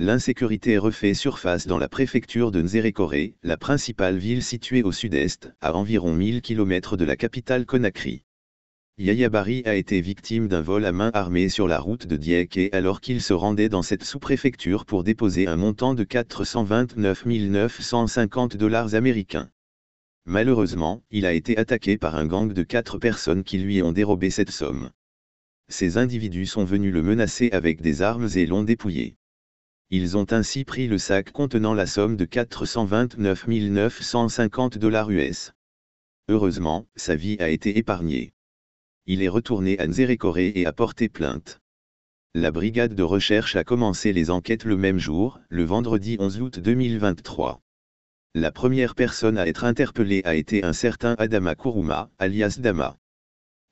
l'insécurité refait surface dans la préfecture de Nzérékoré, la principale ville située au sud-est, à environ 1000 km de la capitale Conakry. Yayabari a été victime d'un vol à main armée sur la route de Dieké alors qu'il se rendait dans cette sous-préfecture pour déposer un montant de 429 950 dollars américains. Malheureusement, il a été attaqué par un gang de quatre personnes qui lui ont dérobé cette somme. Ces individus sont venus le menacer avec des armes et l'ont dépouillé ils ont ainsi pris le sac contenant la somme de 429 950 dollars US. Heureusement, sa vie a été épargnée. Il est retourné à Nzérékoré et a porté plainte. La brigade de recherche a commencé les enquêtes le même jour, le vendredi 11 août 2023. La première personne à être interpellée a été un certain Adama Kuruma, alias Dama.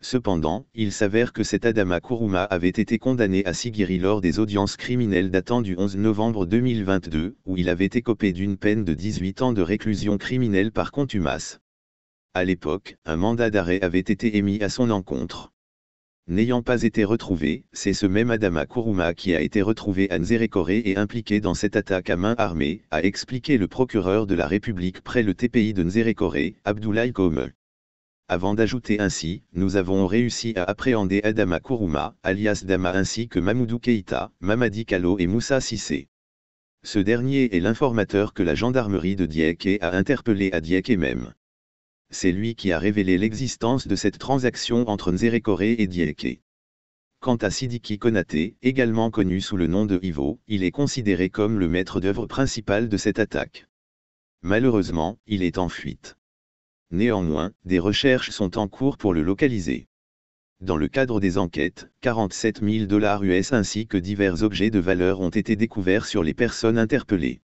Cependant, il s'avère que cet Adama Kuruma avait été condamné à Sigiri lors des audiences criminelles datant du 11 novembre 2022, où il avait écopé d'une peine de 18 ans de réclusion criminelle par contumace. À l'époque, un mandat d'arrêt avait été émis à son encontre. N'ayant pas été retrouvé, c'est ce même Adama Kuruma qui a été retrouvé à Nzerekore et impliqué dans cette attaque à main armée, a expliqué le procureur de la République près le TPI de Nzerekore, Abdoulaye Kome avant d'ajouter ainsi, nous avons réussi à appréhender Adama Kourouma, alias Dama ainsi que Mamoudou Keita, Mamadi Kalo et Moussa Sissé. Ce dernier est l'informateur que la gendarmerie de Dieke a interpellé à Dieke même. C'est lui qui a révélé l'existence de cette transaction entre Nzerekore et Dieke. Quant à Sidiki Konate, également connu sous le nom de Ivo, il est considéré comme le maître d'œuvre principal de cette attaque. Malheureusement, il est en fuite. Néanmoins, des recherches sont en cours pour le localiser. Dans le cadre des enquêtes, 47 000 dollars US ainsi que divers objets de valeur ont été découverts sur les personnes interpellées.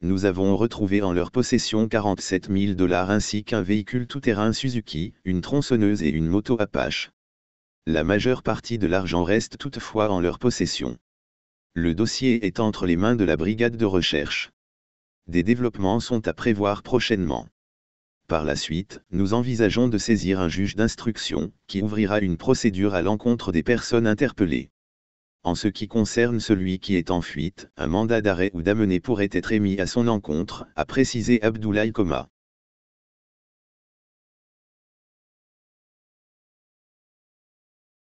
Nous avons retrouvé en leur possession 47 000 dollars ainsi qu'un véhicule tout-terrain Suzuki, une tronçonneuse et une moto Apache. La majeure partie de l'argent reste toutefois en leur possession. Le dossier est entre les mains de la brigade de recherche. Des développements sont à prévoir prochainement. Par la suite, nous envisageons de saisir un juge d'instruction, qui ouvrira une procédure à l'encontre des personnes interpellées. En ce qui concerne celui qui est en fuite, un mandat d'arrêt ou d'amener pourrait être émis à son encontre, a précisé Abdoulaye Coma.